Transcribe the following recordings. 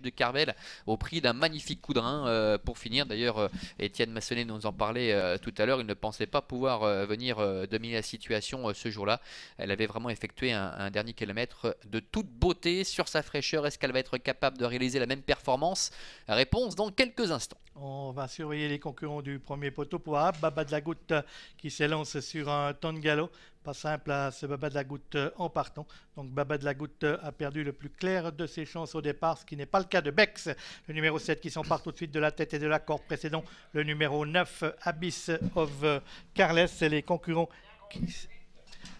de Carvel au prix d'un magnifique coup de rein euh, pour finir. D'ailleurs, euh, Étienne Massonnet nous en parlait euh, tout à l'heure. Il ne pensait pas pouvoir venir dominer la situation ce jour-là. Elle avait vraiment effectué un, dernier kilomètre de toute beauté sur sa fraîcheur. Est-ce qu'elle va être capable de réaliser la même performance Réponse dans quelques instants. On va surveiller les concurrents du premier poteau pour Abba de la Goutte qui s'élance sur un temps de galop. Pas simple à ce Baba de la Goutte euh, en partant. Donc Baba de la Goutte euh, a perdu le plus clair de ses chances au départ, ce qui n'est pas le cas de Bex. Le numéro 7 qui s'empare tout de suite de la tête et de la corde précédent le numéro 9, Abyss of euh, Carles. C'est les concurrents qui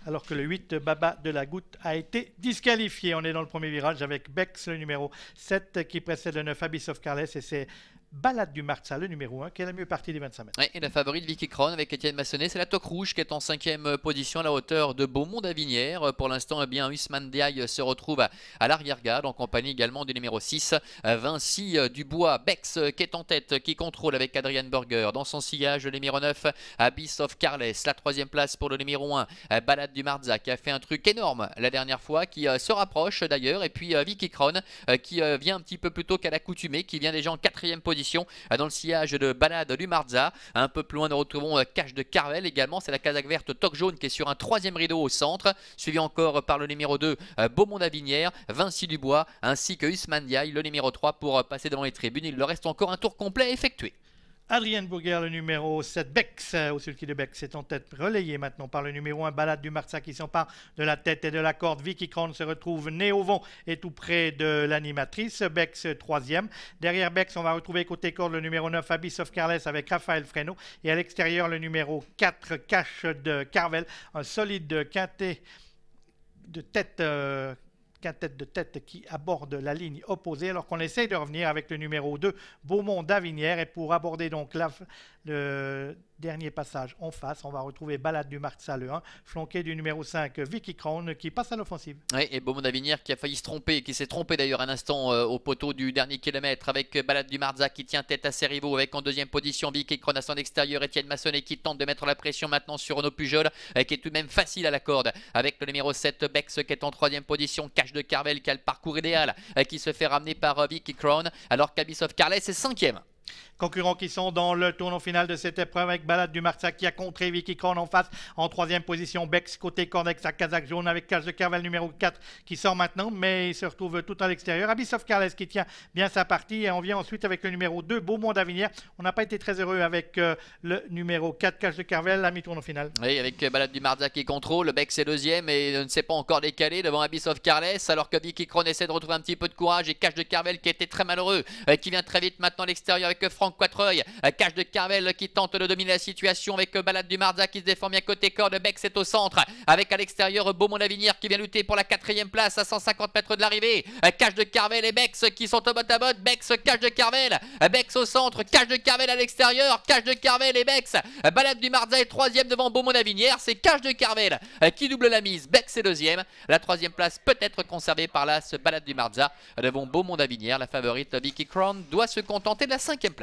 alors que le 8 Baba de la Goutte a été disqualifié. On est dans le premier virage avec Bex, le numéro 7, qui précède le 9 Abyss of Carles et c'est Balade du Marza, le numéro 1, qui est la mieux partie des 25 mètres. et la favorite Vicky Cron avec Étienne Massonnet, c'est la Toque Rouge qui est en 5 position à la hauteur de Beaumont d'Avinière. Pour l'instant, eh bien Usman Diaye se retrouve à, l'arrière-garde en compagnie également du numéro 6, Vinci euh, Dubois. Bex euh, qui est en tête, qui contrôle avec Adrian Burger. Dans son sillage, le numéro 9, Abyss of Carles. La troisième place pour le numéro 1, euh, Balade du Marza qui a fait un truc énorme la dernière fois, qui euh, se rapproche d'ailleurs. Et puis euh, Vicky Kron euh, qui vient un petit peu plus tôt qu'à l'accoutumée, qui vient déjà en quatrième position dans le sillage de balade du Marza. Un peu plus loin, nous retrouvons Cache de Carvel également. C'est la casaque verte Toc Jaune qui est sur un troisième rideau au centre, suivi encore par le numéro 2 Beaumont d'Avinière, Vinci Dubois ainsi que Usman Diaye, le numéro 3 pour passer devant les tribunes. Il leur reste encore un tour complet à effectuer. Adrienne Bouger, le numéro 7, Bex, euh, au sulky de Bex, est en tête, relayé maintenant par le numéro 1, Balade du Marsa, qui s'empare de la tête et de la corde. Vicky Cron se retrouve né au vent et tout près de l'animatrice. Bex, troisième. Derrière Bex, on va retrouver côté corde le numéro 9, Abyss of Carles, avec Raphaël Fresno. Et à l'extérieur, le numéro 4, Cache de Carvel. Un solide quintet de tête. Euh, tête de tête qui aborde la ligne opposée alors qu'on essaye de revenir avec le numéro 2 Beaumont d'Avinière et pour aborder donc la, le, dernier passage en face, on va retrouver Balade du Marza le 1, hein, flanqué du numéro 5 euh, Vicky Crown qui passe à l'offensive. Oui, et Beaumont d'Avignière qui a failli se tromper, qui s'est trompé d'ailleurs un instant euh, au poteau du dernier kilomètre avec euh, Balade du Marza qui tient tête à ses rivaux avec en deuxième position Vicky Crown à son extérieur, Etienne Massonnet qui tente de mettre la pression maintenant sur Renaud Pujol qui est tout de même facile à la corde avec le numéro 7 Bex qui est en troisième position, Cache de Carvel qui a le parcours idéal qui se fait ramener par Vicky Crown alors qu'Abissov Carless est cinquième. Concurrents qui sont dans le tournoi final de cette épreuve avec Balade du Marsac qui a contré Vicky Kron en face en troisième position. Bex côté Cornex à Kazakh jaune avec Cache de Carvel numéro 4 qui sort maintenant mais il se retrouve tout à l'extérieur. Abyssov Carles qui tient bien sa partie et on vient ensuite avec le numéro 2 Beaumont d'Avinière. On n'a pas été très heureux avec euh, le numéro 4 Cache de Carvel à mi tournoi final. Oui avec euh, Balade du Marsac qui contrôle. Bex est deuxième et ne s'est pas encore décalé devant Abyssov Carles alors que Vicky Kron essaie de retrouver un petit peu de courage et Cache de Carvel qui était très malheureux et euh, qui vient très vite maintenant l'extérieur avec Franck Quatreuil. Euh, Cache de Carvel qui tente de dominer la situation avec euh, Balade du Marza qui se défend bien côté corps. Bex est au centre. Avec à l'extérieur euh, Beaumont Avignère qui vient lutter pour la quatrième place à 150 mètres de l'arrivée. Cache de Carvel et Bex qui sont au bot à bot. Bex, Cache de Carvel. Bex au centre. Cache de Carvel à l'extérieur. Cache de Carvel et Bex. Balade du Marza est troisième devant Beaumont Avignère. C'est Cache de Carvel qui double la mise. Bex est deuxième. La troisième place peut être conservée par la Balade du Marza devant Beaumont Lavinière. La favorite Vicky Crown doit se contenter de la cinquième cinquième